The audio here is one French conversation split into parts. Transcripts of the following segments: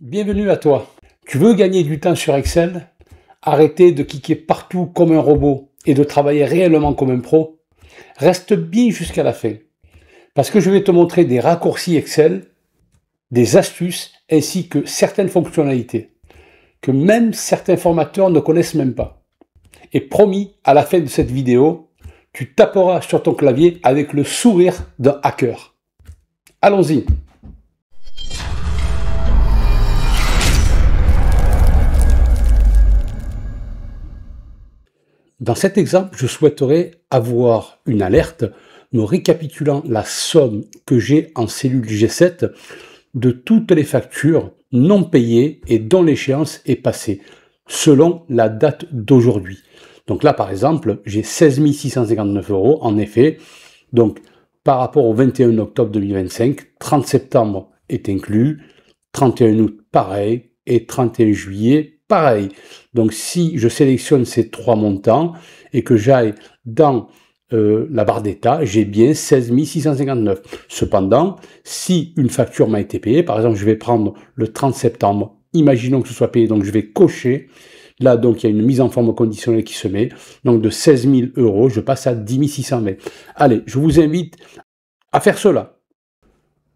Bienvenue à toi. Tu veux gagner du temps sur Excel Arrêter de cliquer partout comme un robot et de travailler réellement comme un pro Reste bien jusqu'à la fin. Parce que je vais te montrer des raccourcis Excel, des astuces ainsi que certaines fonctionnalités que même certains formateurs ne connaissent même pas. Et promis, à la fin de cette vidéo, tu taperas sur ton clavier avec le sourire d'un hacker. Allons-y Dans cet exemple, je souhaiterais avoir une alerte me récapitulant la somme que j'ai en cellule G7 de toutes les factures non payées et dont l'échéance est passée, selon la date d'aujourd'hui. Donc là, par exemple, j'ai 16 659 euros, en effet. Donc, par rapport au 21 octobre 2025, 30 septembre est inclus, 31 août pareil, et 31 juillet pareil. Donc si je sélectionne ces trois montants et que j'aille dans euh, la barre d'état, j'ai bien 16 659. Cependant, si une facture m'a été payée, par exemple, je vais prendre le 30 septembre, imaginons que ce soit payé, donc je vais cocher. Là, donc, il y a une mise en forme conditionnelle qui se met. Donc, de 16 000 euros, je passe à 10 620. Allez, je vous invite à faire cela.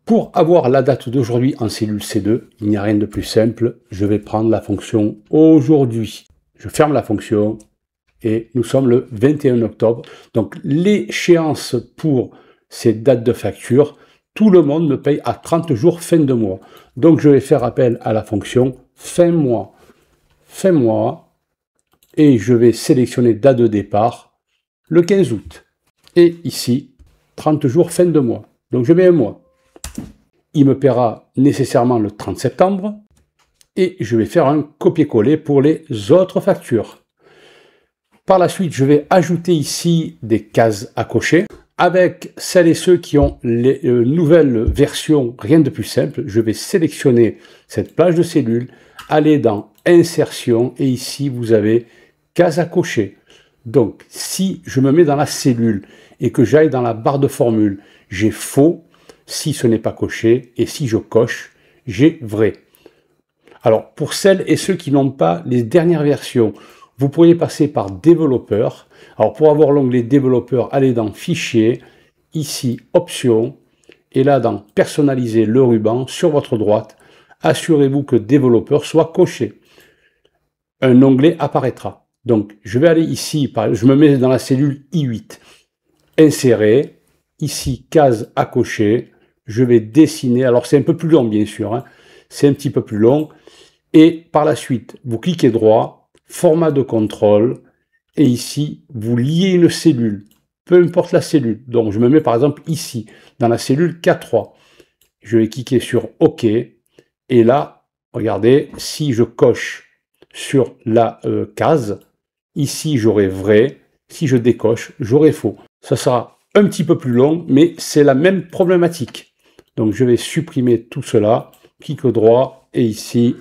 Pour avoir la date d'aujourd'hui en cellule C2, il n'y a rien de plus simple. Je vais prendre la fonction aujourd'hui. Je ferme la fonction et nous sommes le 21 octobre. Donc l'échéance pour ces dates de facture, tout le monde me paye à 30 jours fin de mois. Donc je vais faire appel à la fonction fin mois. Fin mois. Et je vais sélectionner date de départ le 15 août. Et ici, 30 jours fin de mois. Donc je mets un mois il me paiera nécessairement le 30 septembre et je vais faire un copier-coller pour les autres factures. Par la suite, je vais ajouter ici des cases à cocher. Avec celles et ceux qui ont les euh, nouvelles versions, rien de plus simple, je vais sélectionner cette plage de cellules, aller dans Insertion et ici vous avez cases à cocher. Donc si je me mets dans la cellule et que j'aille dans la barre de formule, j'ai faux si ce n'est pas coché, et si je coche, j'ai vrai. Alors, pour celles et ceux qui n'ont pas les dernières versions, vous pourriez passer par développeur. Alors, pour avoir l'onglet développeur, allez dans fichier, ici options, et là dans personnaliser le ruban sur votre droite. Assurez-vous que développeur soit coché. Un onglet apparaîtra. Donc, je vais aller ici, je me mets dans la cellule I8. Insérer, ici case à cocher, je vais dessiner. Alors c'est un peu plus long, bien sûr. Hein. C'est un petit peu plus long. Et par la suite, vous cliquez droit, format de contrôle, et ici, vous liez une cellule, peu importe la cellule. Donc je me mets par exemple ici, dans la cellule K3. Je vais cliquer sur OK, et là, regardez, si je coche sur la euh, case, ici j'aurai vrai, si je décoche, j'aurai faux. Ça sera un petit peu plus long, mais c'est la même problématique. Donc je vais supprimer tout cela, clic droit, et ici,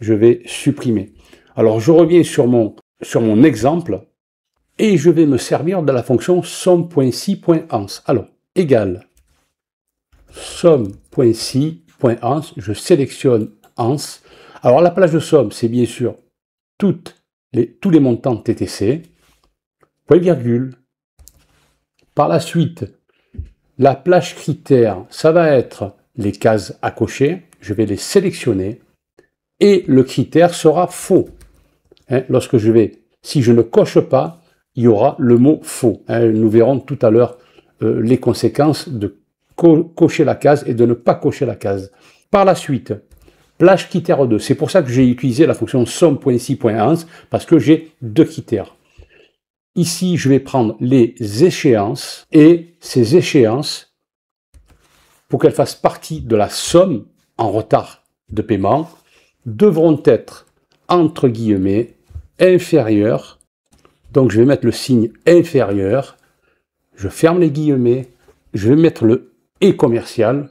je vais supprimer. Alors je reviens sur mon, sur mon exemple, et je vais me servir de la fonction somme.si.ans. Alors, égale somme.si.ans, je sélectionne ans. Alors la plage de somme, c'est bien sûr toutes les, tous les montants TTC, point virgule. Par la suite, la plage critère, ça va être les cases à cocher. Je vais les sélectionner et le critère sera faux. Hein, lorsque je vais, si je ne coche pas, il y aura le mot faux. Hein, nous verrons tout à l'heure euh, les conséquences de cocher la case et de ne pas cocher la case. Par la suite, plage critère 2. C'est pour ça que j'ai utilisé la fonction somme.6.11 parce que j'ai deux critères. Ici, je vais prendre les échéances et ces échéances, pour qu'elles fassent partie de la somme en retard de paiement, devront être, entre guillemets, inférieures. Donc je vais mettre le signe inférieur, je ferme les guillemets, je vais mettre le et commercial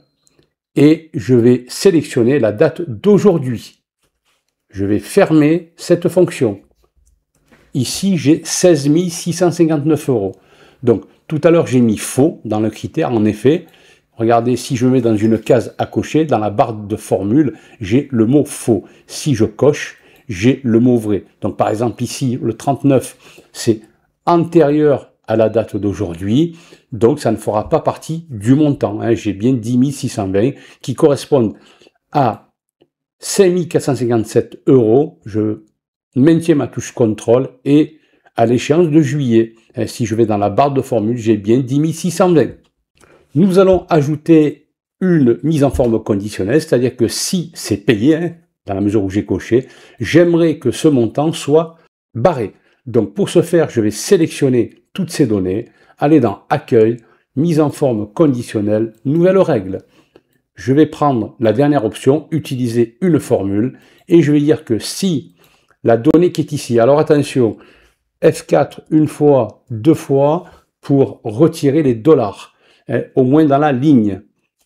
et je vais sélectionner la date d'aujourd'hui. Je vais fermer cette fonction. Ici, j'ai 16 659 euros. Donc, tout à l'heure, j'ai mis faux dans le critère. En effet, regardez, si je mets dans une case à cocher, dans la barre de formule, j'ai le mot faux. Si je coche, j'ai le mot vrai. Donc, par exemple, ici, le 39, c'est antérieur à la date d'aujourd'hui. Donc, ça ne fera pas partie du montant. Hein. J'ai bien 10 620 qui correspondent à 5 457 euros. Je maintiens ma touche contrôle et à l'échéance de juillet, hein, si je vais dans la barre de formule, j'ai bien 10 620. Nous allons ajouter une mise en forme conditionnelle, c'est-à-dire que si c'est payé, hein, dans la mesure où j'ai coché, j'aimerais que ce montant soit barré. Donc pour ce faire, je vais sélectionner toutes ces données, aller dans Accueil, mise en forme conditionnelle, nouvelle règle. Je vais prendre la dernière option, utiliser une formule, et je vais dire que si la donnée qui est ici. Alors attention, F4 une fois, deux fois, pour retirer les dollars, hein, au moins dans la ligne,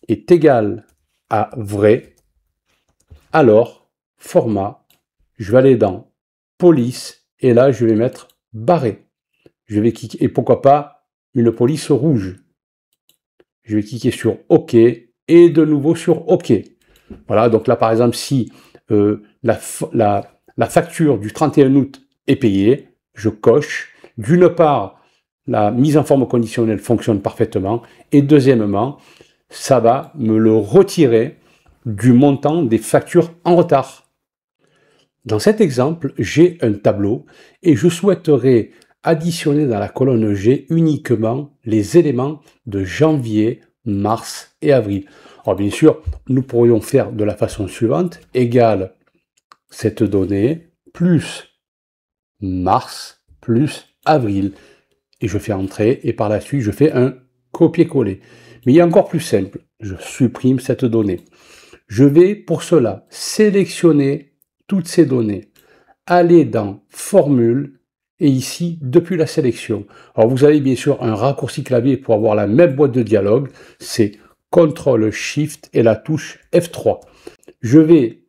est égal à vrai. Alors, format, je vais aller dans police, et là je vais mettre barré. Je vais cliquer, et pourquoi pas une police rouge. Je vais cliquer sur OK, et de nouveau sur OK. Voilà, donc là par exemple, si euh, la, la la facture du 31 août est payée, je coche. D'une part, la mise en forme conditionnelle fonctionne parfaitement. Et deuxièmement, ça va me le retirer du montant des factures en retard. Dans cet exemple, j'ai un tableau et je souhaiterais additionner dans la colonne G uniquement les éléments de janvier, mars et avril. Alors bien sûr, nous pourrions faire de la façon suivante, égale cette donnée, plus mars, plus avril. Et je fais entrer, et par la suite, je fais un copier-coller. Mais il y a encore plus simple, je supprime cette donnée. Je vais pour cela sélectionner toutes ces données, aller dans Formule, et ici, depuis la sélection. Alors vous avez bien sûr un raccourci clavier pour avoir la même boîte de dialogue, c'est CTRL SHIFT et la touche F3. Je vais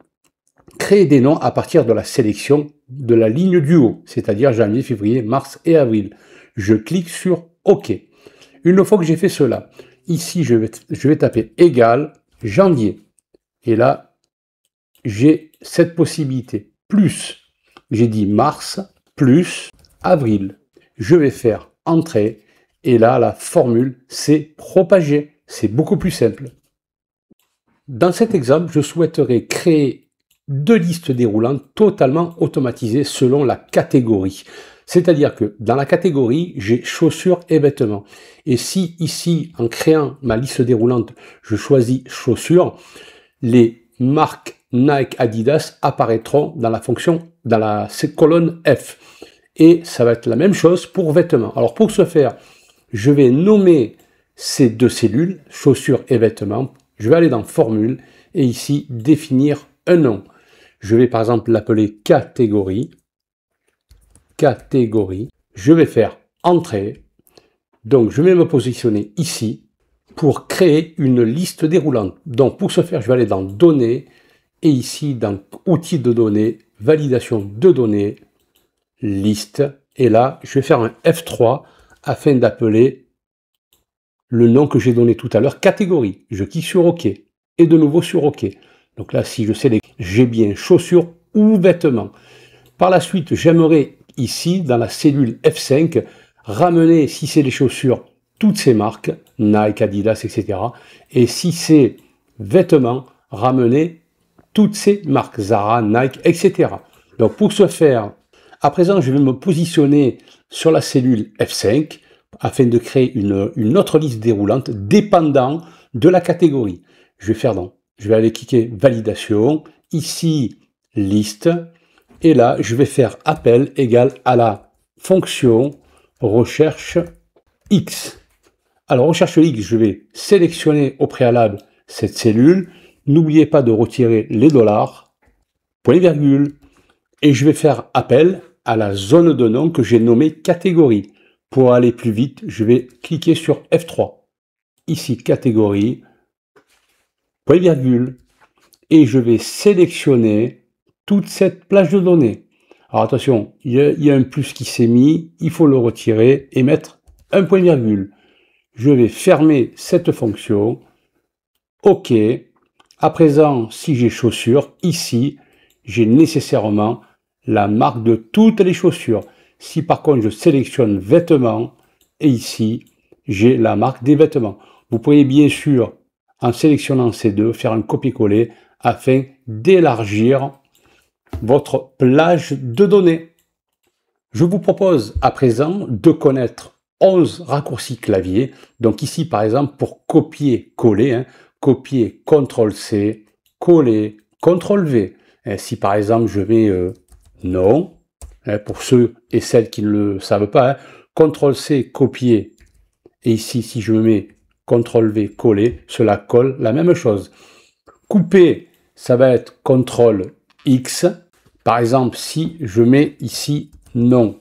créer des noms à partir de la sélection de la ligne du haut, c'est-à-dire janvier, février, mars et avril. Je clique sur OK. Une fois que j'ai fait cela, ici, je vais, je vais taper égal janvier. Et là, j'ai cette possibilité. Plus, j'ai dit mars, plus avril. Je vais faire entrée. Et là, la formule s'est propagée. C'est beaucoup plus simple. Dans cet exemple, je souhaiterais créer deux listes déroulantes totalement automatisées selon la catégorie. C'est-à-dire que dans la catégorie, j'ai chaussures et vêtements. Et si ici, en créant ma liste déroulante, je choisis chaussures, les marques Nike Adidas apparaîtront dans la fonction, dans la colonne F. Et ça va être la même chose pour vêtements. Alors pour ce faire, je vais nommer ces deux cellules, chaussures et vêtements. Je vais aller dans formule et ici définir un nom. Je vais par exemple l'appeler catégorie. Catégorie. Je vais faire entrée. Donc je vais me positionner ici pour créer une liste déroulante. Donc pour ce faire, je vais aller dans données et ici dans outils de données, validation de données, liste. Et là, je vais faire un F3 afin d'appeler le nom que j'ai donné tout à l'heure, catégorie. Je clique sur OK et de nouveau sur OK. Donc là, si je sélectionne, j'ai bien chaussures ou vêtements. Par la suite, j'aimerais ici, dans la cellule F5, ramener, si c'est les chaussures, toutes ces marques, Nike, Adidas, etc. Et si c'est vêtements, ramener toutes ces marques, Zara, Nike, etc. Donc pour ce faire, à présent, je vais me positionner sur la cellule F5 afin de créer une, une autre liste déroulante dépendant de la catégorie. Je vais faire donc je vais aller cliquer validation. Ici, liste. Et là, je vais faire appel égal à la fonction recherche X. Alors, recherche X, je vais sélectionner au préalable cette cellule. N'oubliez pas de retirer les dollars, pour les virgules. Et je vais faire appel à la zone de nom que j'ai nommée catégorie. Pour aller plus vite, je vais cliquer sur F3. Ici, catégorie, point virgule, et je vais sélectionner toute cette plage de données. Alors attention, il y, a, un plus qui s'est mis, il faut le retirer et mettre un point virgule. Je vais fermer cette fonction. OK. À présent, si j'ai chaussures, ici, j'ai nécessairement la marque de toutes les chaussures. Si par contre je sélectionne vêtements, et ici, j'ai la marque des vêtements. Vous pourriez bien sûr en sélectionnant ces deux, faire un copier-coller afin d'élargir votre plage de données. Je vous propose à présent de connaître 11 raccourcis clavier. Donc ici, par exemple, pour copier-coller, hein, copier CTRL-C, coller CTRL-V. Si par exemple, je mets euh, non, hein, pour ceux et celles qui ne le savent pas, hein, CTRL-C, copier. Et ici, si je mets CTRL V, coller, cela colle la même chose. Couper, ça va être CTRL X. Par exemple, si je mets ici non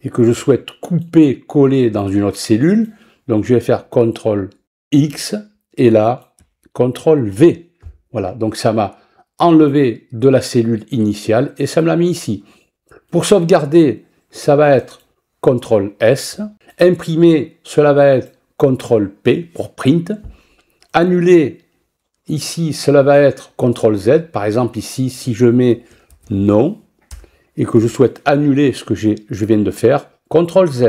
et que je souhaite couper, coller dans une autre cellule, donc je vais faire CTRL X et là, CTRL V. Voilà, donc ça m'a enlevé de la cellule initiale et ça me l'a mis ici. Pour sauvegarder, ça va être CTRL S. Imprimer, cela va être CTRL P pour print. Annuler, ici, cela va être CTRL Z. Par exemple, ici, si je mets non et que je souhaite annuler ce que je viens de faire, CTRL Z.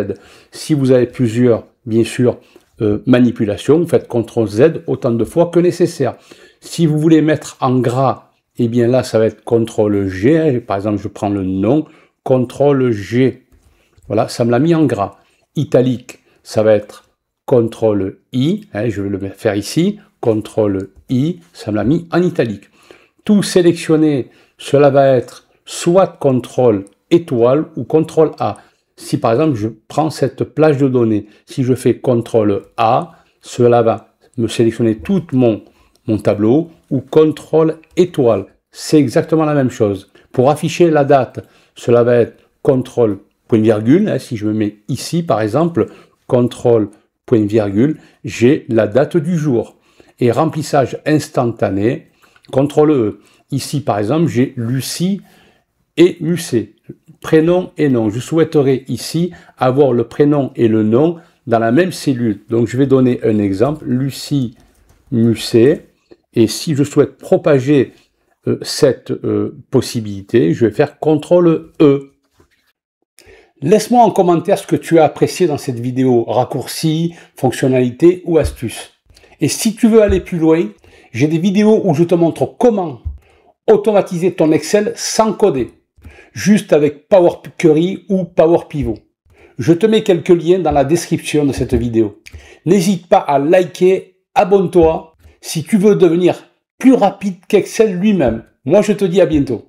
Si vous avez plusieurs, bien sûr, euh, manipulations, vous faites CTRL Z autant de fois que nécessaire. Si vous voulez mettre en gras, eh bien là, ça va être CTRL G. Par exemple, je prends le nom, CTRL G. Voilà, ça me l'a mis en gras. Italique, ça va être CTRL I, hein, je vais le faire ici, CTRL I, ça me l'a mis en italique. Tout sélectionné, cela va être soit CTRL étoile ou CTRL A. Si par exemple je prends cette plage de données, si je fais CTRL A, cela va me sélectionner tout mon, mon tableau ou CTRL étoile. C'est exactement la même chose. Pour afficher la date, cela va être CTRL point virgule. Hein, si je me mets ici par exemple, CTRL point virgule, j'ai la date du jour. Et remplissage instantané, contrôle E. Ici, par exemple, j'ai Lucie et Musset, prénom et nom. Je souhaiterais ici avoir le prénom et le nom dans la même cellule. Donc, je vais donner un exemple, Lucie, Musset. Et si je souhaite propager euh, cette euh, possibilité, je vais faire CTRL E. Laisse-moi en commentaire ce que tu as apprécié dans cette vidéo, raccourci, fonctionnalité ou astuce. Et si tu veux aller plus loin, j'ai des vidéos où je te montre comment automatiser ton Excel sans coder, juste avec Power Query ou Power Pivot. Je te mets quelques liens dans la description de cette vidéo. N'hésite pas à liker, abonne-toi si tu veux devenir plus rapide qu'Excel lui-même. Moi, je te dis à bientôt.